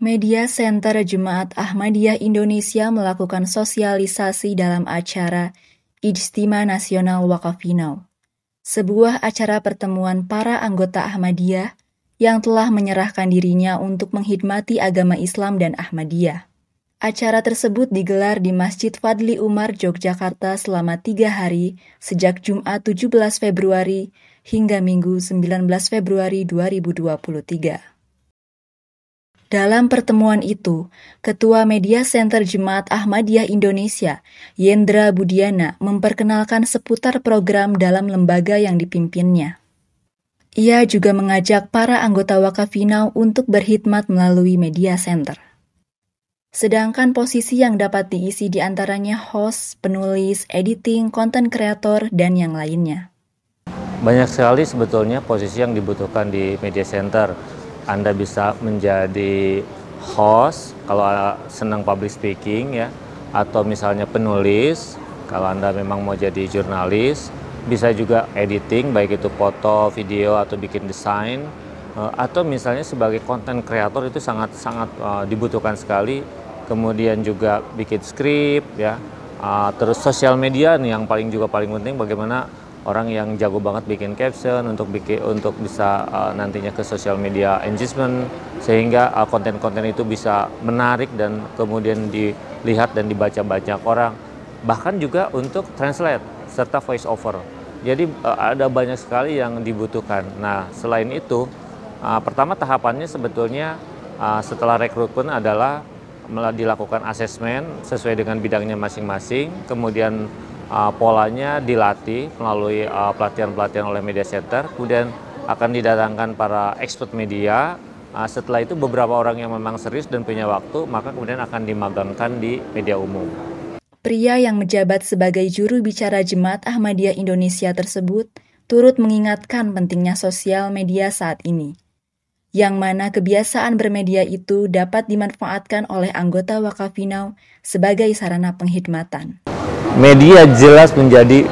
Media Center Jemaat Ahmadiyah Indonesia melakukan sosialisasi dalam acara Ijtima Nasional Wakafinal, sebuah acara pertemuan para anggota Ahmadiyah yang telah menyerahkan dirinya untuk menghidmati agama Islam dan Ahmadiyah. Acara tersebut digelar di Masjid Fadli Umar, Yogyakarta selama tiga hari sejak Jumat 17 Februari hingga Minggu 19 Februari 2023. Dalam pertemuan itu, Ketua Media Center Jemaat Ahmadiyah Indonesia, Yendra Budiana, memperkenalkan seputar program dalam lembaga yang dipimpinnya. Ia juga mengajak para anggota Wakafinau untuk berkhidmat melalui media center. Sedangkan posisi yang dapat diisi diantaranya host, penulis, editing, konten kreator, dan yang lainnya. Banyak sekali sebetulnya posisi yang dibutuhkan di media center anda bisa menjadi host kalau senang public speaking ya atau misalnya penulis kalau Anda memang mau jadi jurnalis bisa juga editing baik itu foto, video atau bikin desain eh, atau misalnya sebagai konten kreator itu sangat sangat eh, dibutuhkan sekali kemudian juga bikin skrip ya ah, terus sosial media nih yang paling juga paling penting bagaimana orang yang jago banget bikin caption untuk bikin untuk bisa uh, nantinya ke social media engagement sehingga eh, konten-konten uh, itu bisa menarik dan kemudian dilihat dan dibaca banyak orang bahkan juga untuk translate serta voice over. Jadi uh, ada banyak sekali yang dibutuhkan. Nah, selain itu uh, pertama tahapannya sebetulnya uh, setelah rekrutmen adalah dilakukan asesmen sesuai dengan bidangnya masing-masing, kemudian uh, polanya dilatih melalui ah, pelatihan-pelatihan uh, oleh media center. Kemudian akan didatangkan para expert media. Uh, setelah itu beberapa orang yang memang serius dan punya waktu, maka kemudian akan dimagangkan di media umum. Pria yang menjabat sebagai juru bicara jemaat Ahmadiyah Indonesia tersebut turut mengingatkan pentingnya sosial media saat ini yang mana kebiasaan bermedia itu dapat dimanfaatkan oleh anggota Wakafinau sebagai sarana penghidmatan. Media jelas menjadi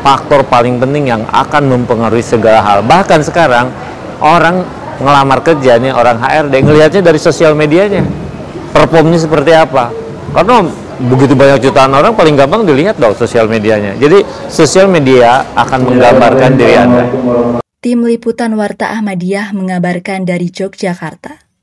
faktor paling penting yang akan mempengaruhi segala hal. Bahkan sekarang orang ngelamar kerjanya orang orang HRD ngelihatnya dari sosial medianya. Performnya seperti apa? Karena begitu banyak jutaan orang paling gampang dilihat dong sosial medianya. Jadi sosial media akan menggambarkan diri Anda. Tim Liputan Warta Ahmadiyah mengabarkan dari Yogyakarta.